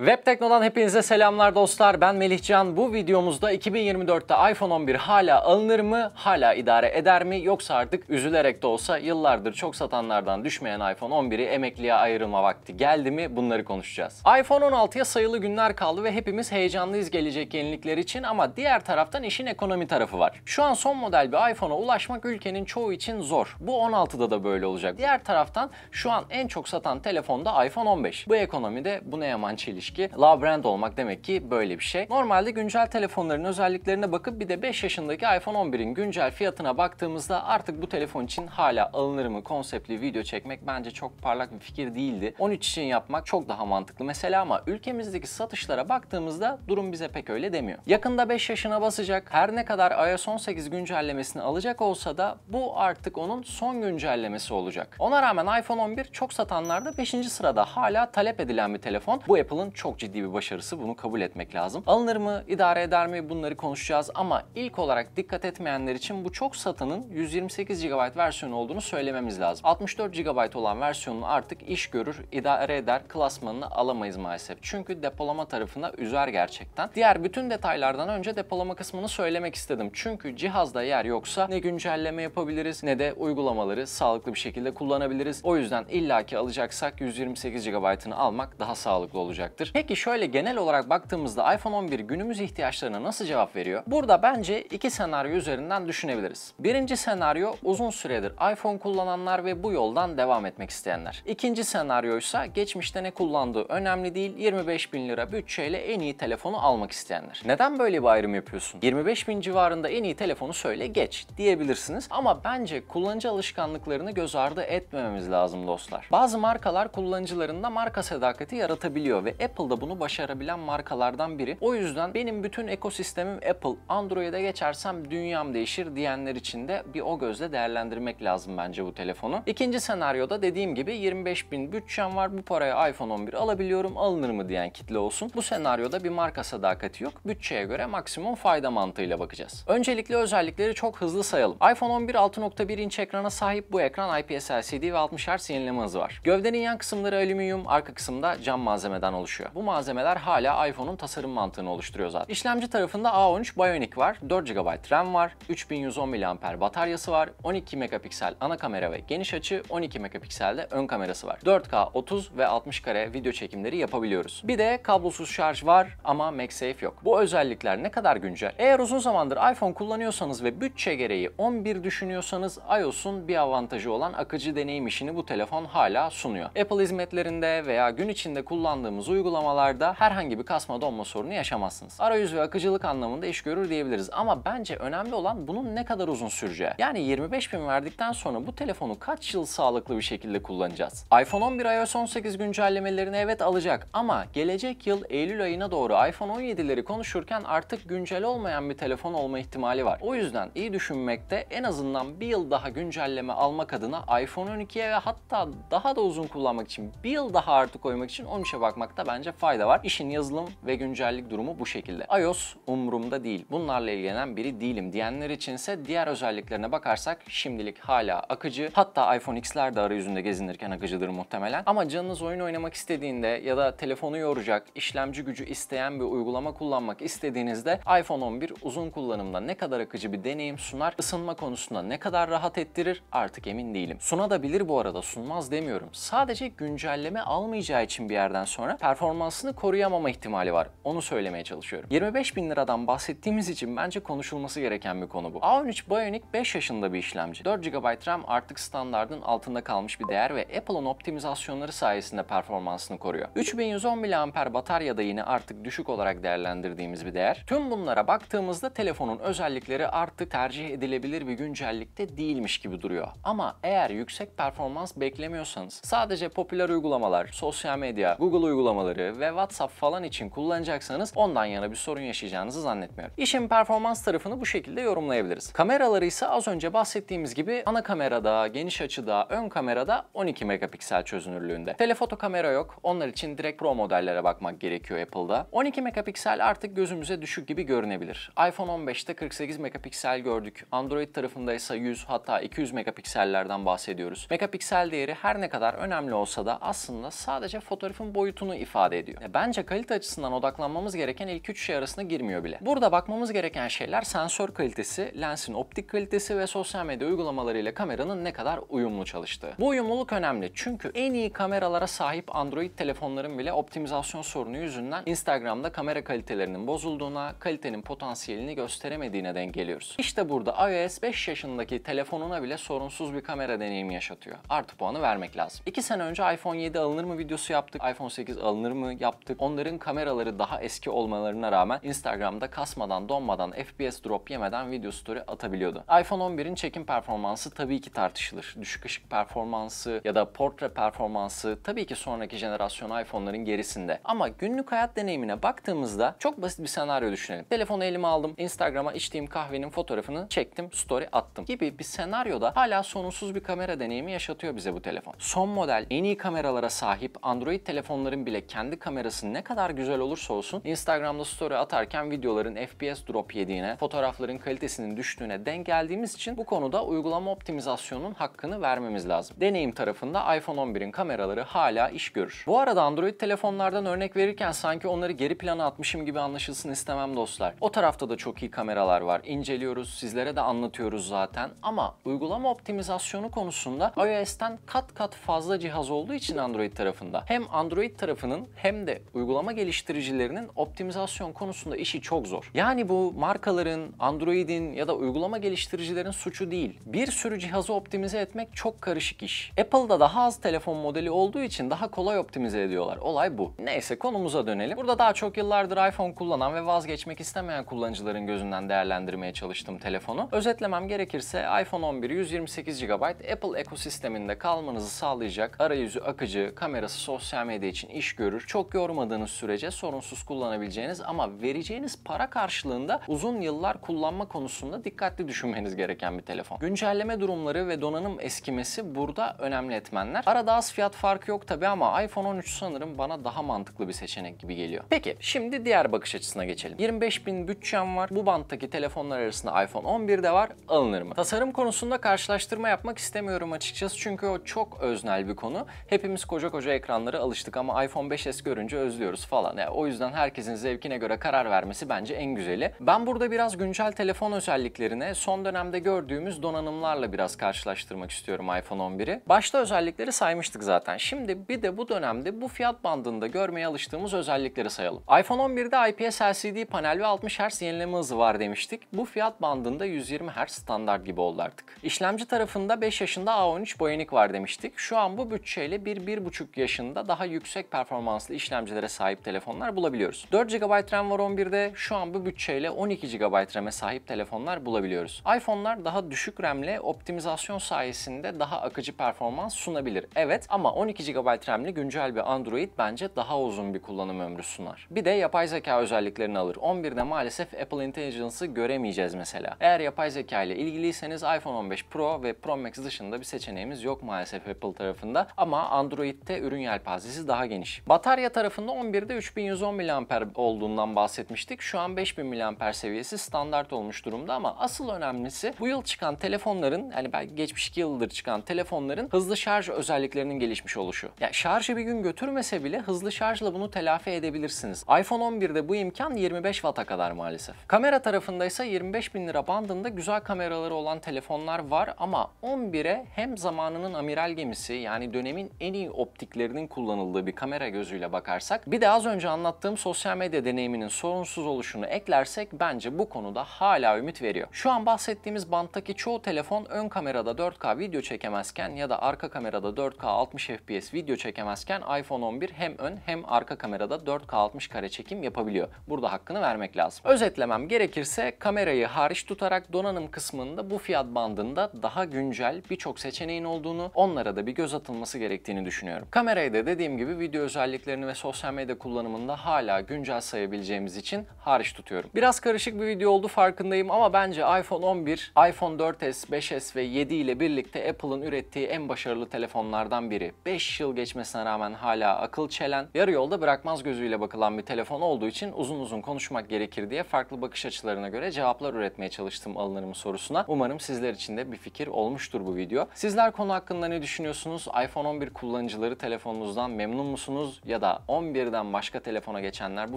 Web Tekno'dan hepinize selamlar dostlar. Ben Melih Can. Bu videomuzda 2024'te iPhone 11 hala alınır mı? Hala idare eder mi? Yoksa artık üzülerek de olsa yıllardır çok satanlardan düşmeyen iPhone 11'i emekliye ayrılma vakti geldi mi? Bunları konuşacağız. iPhone 16'ya sayılı günler kaldı ve hepimiz heyecanlıyız gelecek yenilikler için ama diğer taraftan işin ekonomi tarafı var. Şu an son model bir iPhone'a ulaşmak ülkenin çoğu için zor. Bu 16'da da böyle olacak. Diğer taraftan şu an en çok satan telefon da iPhone 15. Bu ekonomide bu ne yaman çelişki ki La Brand olmak demek ki böyle bir şey. Normalde güncel telefonların özelliklerine bakıp bir de 5 yaşındaki iPhone 11'in güncel fiyatına baktığımızda artık bu telefon için hala alınır mı konseptli video çekmek bence çok parlak bir fikir değildi. 13 için yapmak çok daha mantıklı mesela ama ülkemizdeki satışlara baktığımızda durum bize pek öyle demiyor. Yakında 5 yaşına basacak her ne kadar iOS 18 güncellemesini alacak olsa da bu artık onun son güncellemesi olacak. Ona rağmen iPhone 11 çok satanlarda 5. sırada hala talep edilen bir telefon. Bu Apple'ın çok ciddi bir başarısı bunu kabul etmek lazım. Alınır mı, idare eder mi bunları konuşacağız ama ilk olarak dikkat etmeyenler için bu çok satanın 128 GB versiyonu olduğunu söylememiz lazım. 64 GB olan versiyonun artık iş görür, idare eder klasmanını alamayız maalesef. Çünkü depolama tarafına üzer gerçekten. Diğer bütün detaylardan önce depolama kısmını söylemek istedim. Çünkü cihazda yer yoksa ne güncelleme yapabiliriz ne de uygulamaları sağlıklı bir şekilde kullanabiliriz. O yüzden illaki alacaksak 128 GB'ını almak daha sağlıklı olacaktır olacaktır. Peki şöyle genel olarak baktığımızda iPhone 11 günümüz ihtiyaçlarına nasıl cevap veriyor? Burada bence iki senaryo üzerinden düşünebiliriz. Birinci senaryo uzun süredir iPhone kullananlar ve bu yoldan devam etmek isteyenler. İkinci senaryo ise geçmişte ne kullandığı önemli değil 25 bin lira bütçeyle en iyi telefonu almak isteyenler. Neden böyle bir ayrım yapıyorsun? 25 bin civarında en iyi telefonu söyle geç diyebilirsiniz ama bence kullanıcı alışkanlıklarını göz ardı etmememiz lazım dostlar. Bazı markalar kullanıcılarında marka sadakati yaratabiliyor ve Apple Apple da bunu başarabilen markalardan biri. O yüzden benim bütün ekosistemim Apple, Android'e geçersem dünyam değişir diyenler için de bir o gözle değerlendirmek lazım bence bu telefonu. İkinci senaryoda dediğim gibi 25 bin bütçem var bu paraya iPhone 11 alabiliyorum alınır mı diyen kitle olsun. Bu senaryoda bir marka sadakati yok. Bütçeye göre maksimum fayda mantığıyla bakacağız. Öncelikle özellikleri çok hızlı sayalım. iPhone 11 6.1 inç ekrana sahip bu ekran IPS LCD ve 60 Hz yenileme hızı var. Gövdenin yan kısımları alüminyum, arka kısımda cam malzemeden oluşuyor çalışıyor. Bu malzemeler hala iPhone'un tasarım mantığını oluşturuyor zaten. İşlemci tarafında A13 Bionic var, 4 GB RAM var, 3110 mAh bataryası var, 12 megapiksel ana kamera ve geniş açı, 12 megapikselde ön kamerası var. 4K 30 ve 60 kare video çekimleri yapabiliyoruz. Bir de kablosuz şarj var ama MagSafe yok. Bu özellikler ne kadar güncel? Eğer uzun zamandır iPhone kullanıyorsanız ve bütçe gereği 11 düşünüyorsanız iOS'un bir avantajı olan akıcı deneyim işini bu telefon hala sunuyor. Apple hizmetlerinde veya gün içinde kullandığımız uygulamalar uygulamalarda herhangi bir kasma donma sorunu yaşamazsınız. Arayüz ve akıcılık anlamında iş görür diyebiliriz ama bence önemli olan bunun ne kadar uzun süreceği. Yani 25 bin verdikten sonra bu telefonu kaç yıl sağlıklı bir şekilde kullanacağız? iPhone 11 iOS 18 güncellemelerini evet alacak ama gelecek yıl Eylül ayına doğru iPhone 17'leri konuşurken artık güncel olmayan bir telefon olma ihtimali var. O yüzden iyi düşünmekte en azından bir yıl daha güncelleme almak adına iPhone 12'ye ve hatta daha da uzun kullanmak için bir yıl daha artı koymak için 13'e bakmakta bence bence fayda var. İşin yazılım ve güncellik durumu bu şekilde. iOS umurumda değil. Bunlarla ilgilenen biri değilim diyenler içinse diğer özelliklerine bakarsak şimdilik hala akıcı. Hatta iPhone X'ler de arayüzünde gezinirken akıcıdır muhtemelen. Ama canınız oyun oynamak istediğinde ya da telefonu yoracak, işlemci gücü isteyen bir uygulama kullanmak istediğinizde iPhone 11 uzun kullanımda ne kadar akıcı bir deneyim sunar, ısınma konusunda ne kadar rahat ettirir artık emin değilim. Suna da bilir bu arada sunmaz demiyorum. Sadece güncelleme almayacağı için bir yerden sonra performans performansını koruyamama ihtimali var. Onu söylemeye çalışıyorum. 25 bin liradan bahsettiğimiz için bence konuşulması gereken bir konu bu. A13 Bionic 5 yaşında bir işlemci. 4 GB RAM artık standartın altında kalmış bir değer ve Apple'ın optimizasyonları sayesinde performansını koruyor. 3110 mAh batarya da yine artık düşük olarak değerlendirdiğimiz bir değer. Tüm bunlara baktığımızda telefonun özellikleri artık tercih edilebilir bir güncellikte değilmiş gibi duruyor. Ama eğer yüksek performans beklemiyorsanız sadece popüler uygulamalar, sosyal medya, Google uygulamaları, Twitter'ı ve WhatsApp falan için kullanacaksanız ondan yana bir sorun yaşayacağınızı zannetmiyorum. İşin performans tarafını bu şekilde yorumlayabiliriz. Kameraları ise az önce bahsettiğimiz gibi ana kamerada, geniş açıda, ön kamerada 12 megapiksel çözünürlüğünde. Telefoto kamera yok. Onlar için direkt Pro modellere bakmak gerekiyor Apple'da. 12 megapiksel artık gözümüze düşük gibi görünebilir. iPhone 15'te 48 megapiksel gördük. Android tarafında ise 100 hatta 200 megapiksellerden bahsediyoruz. Megapiksel değeri her ne kadar önemli olsa da aslında sadece fotoğrafın boyutunu ifade ifade ediyor. E, bence kalite açısından odaklanmamız gereken ilk üç şey arasına girmiyor bile. Burada bakmamız gereken şeyler sensör kalitesi, lensin optik kalitesi ve sosyal medya uygulamalarıyla kameranın ne kadar uyumlu çalıştığı. Bu uyumluluk önemli çünkü en iyi kameralara sahip Android telefonların bile optimizasyon sorunu yüzünden Instagram'da kamera kalitelerinin bozulduğuna, kalitenin potansiyelini gösteremediğine denk geliyoruz. İşte burada iOS 5 yaşındaki telefonuna bile sorunsuz bir kamera deneyimi yaşatıyor. Artı puanı vermek lazım. 2 sene önce iPhone 7 alınır mı videosu yaptık, iPhone 8 alınır mı yaptık? Onların kameraları daha eski olmalarına rağmen Instagram'da kasmadan, donmadan, FPS drop yemeden video story atabiliyordu. iPhone 11'in çekim performansı tabii ki tartışılır. Düşük ışık performansı ya da portre performansı tabii ki sonraki jenerasyon iPhone'ların gerisinde. Ama günlük hayat deneyimine baktığımızda çok basit bir senaryo düşünelim. Telefonu elime aldım, Instagram'a içtiğim kahvenin fotoğrafını çektim, story attım gibi bir senaryoda hala sorunsuz bir kamera deneyimi yaşatıyor bize bu telefon. Son model en iyi kameralara sahip Android telefonların bile kendi kendi kamerası ne kadar güzel olursa olsun Instagram'da story atarken videoların FPS drop yediğine, fotoğrafların kalitesinin düştüğüne denk geldiğimiz için bu konuda uygulama optimizasyonunun hakkını vermemiz lazım. Deneyim tarafında iPhone 11'in kameraları hala iş görür. Bu arada Android telefonlardan örnek verirken sanki onları geri plana atmışım gibi anlaşılsın istemem dostlar. O tarafta da çok iyi kameralar var. İnceliyoruz, sizlere de anlatıyoruz zaten ama uygulama optimizasyonu konusunda iOS'ten kat kat fazla cihaz olduğu için Android tarafında hem Android tarafının hem de uygulama geliştiricilerinin optimizasyon konusunda işi çok zor. Yani bu markaların, Android'in ya da uygulama geliştiricilerin suçu değil. Bir sürü cihazı optimize etmek çok karışık iş. Apple'da daha az telefon modeli olduğu için daha kolay optimize ediyorlar. Olay bu. Neyse konumuza dönelim. Burada daha çok yıllardır iPhone kullanan ve vazgeçmek istemeyen kullanıcıların gözünden değerlendirmeye çalıştım telefonu. Özetlemem gerekirse iPhone 11 128 GB Apple ekosisteminde kalmanızı sağlayacak arayüzü akıcı, kamerası sosyal medya için iş görür, götürür. Çok yormadığınız sürece sorunsuz kullanabileceğiniz ama vereceğiniz para karşılığında uzun yıllar kullanma konusunda dikkatli düşünmeniz gereken bir telefon. Güncelleme durumları ve donanım eskimesi burada önemli etmenler. Arada az fiyat farkı yok tabi ama iPhone 13 sanırım bana daha mantıklı bir seçenek gibi geliyor. Peki şimdi diğer bakış açısına geçelim. 25 bin bütçem var. Bu banttaki telefonlar arasında iPhone 11 de var. Alınır mı? Tasarım konusunda karşılaştırma yapmak istemiyorum açıkçası çünkü o çok öznel bir konu. Hepimiz koca koca ekranlara alıştık ama iPhone 5 ses görünce özlüyoruz falan. Yani o yüzden herkesin zevkine göre karar vermesi bence en güzeli. Ben burada biraz güncel telefon özelliklerine son dönemde gördüğümüz donanımlarla biraz karşılaştırmak istiyorum iPhone 11'i. Başta özellikleri saymıştık zaten. Şimdi bir de bu dönemde bu fiyat bandında görmeye alıştığımız özellikleri sayalım. iPhone 11'de IPS LCD panel ve 60 Hz yenileme hızı var demiştik. Bu fiyat bandında 120 Hz standart gibi oldu artık. İşlemci tarafında 5 yaşında A13 Bionic var demiştik. Şu an bu bütçeyle 1-1,5 yaşında daha yüksek performans frekanslı işlemcilere sahip telefonlar bulabiliyoruz. 4 GB RAM var 11'de. Şu an bu bütçeyle 12 GB RAM'e sahip telefonlar bulabiliyoruz. iPhone'lar daha düşük RAM'le optimizasyon sayesinde daha akıcı performans sunabilir. Evet ama 12 GB RAM'li güncel bir Android bence daha uzun bir kullanım ömrü sunar. Bir de yapay zeka özelliklerini alır. 11'de maalesef Apple Intelligence'ı göremeyeceğiz mesela. Eğer yapay zeka ile ilgiliyseniz iPhone 15 Pro ve Pro Max dışında bir seçeneğimiz yok maalesef Apple tarafında ama Android'de ürün yelpazesi daha geniş. Batarya Batarya tarafında 11'de 3110 mAh olduğundan bahsetmiştik. Şu an 5000 mAh seviyesi standart olmuş durumda ama asıl önemlisi bu yıl çıkan telefonların yani belki geçmiş 2 yıldır çıkan telefonların hızlı şarj özelliklerinin gelişmiş oluşu. Yani şarjı bir gün götürmese bile hızlı şarjla bunu telafi edebilirsiniz. iPhone 11'de bu imkan 25 Watt'a kadar maalesef. Kamera tarafında ise 25 bin lira bandında güzel kameraları olan telefonlar var ama 11'e hem zamanının amiral gemisi yani dönemin en iyi optiklerinin kullanıldığı bir kamera gözüyle gözüyle bakarsak bir de az önce anlattığım sosyal medya deneyiminin sorunsuz oluşunu eklersek bence bu konuda hala ümit veriyor. Şu an bahsettiğimiz banttaki çoğu telefon ön kamerada 4K video çekemezken ya da arka kamerada 4K 60 FPS video çekemezken iPhone 11 hem ön hem arka kamerada 4K 60 kare çekim yapabiliyor. Burada hakkını vermek lazım. Özetlemem gerekirse kamerayı hariç tutarak donanım kısmında bu fiyat bandında daha güncel birçok seçeneğin olduğunu, onlara da bir göz atılması gerektiğini düşünüyorum. Kamerayı da dediğim gibi video özellikleri içeriklerini ve sosyal medya kullanımında hala güncel sayabileceğimiz için hariç tutuyorum. Biraz karışık bir video oldu farkındayım ama bence iPhone 11, iPhone 4S, 5S ve 7 ile birlikte Apple'ın ürettiği en başarılı telefonlardan biri. 5 yıl geçmesine rağmen hala akıl çelen, yarı yolda bırakmaz gözüyle bakılan bir telefon olduğu için uzun uzun konuşmak gerekir diye farklı bakış açılarına göre cevaplar üretmeye çalıştım alınır sorusuna. Umarım sizler için de bir fikir olmuştur bu video. Sizler konu hakkında ne düşünüyorsunuz? iPhone 11 kullanıcıları telefonunuzdan memnun musunuz? ya da 11'den başka telefona geçenler bu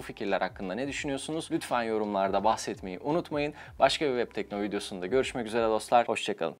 fikirler hakkında ne düşünüyorsunuz? Lütfen yorumlarda bahsetmeyi unutmayın. Başka bir web tekno videosunda görüşmek üzere dostlar. Hoşçakalın.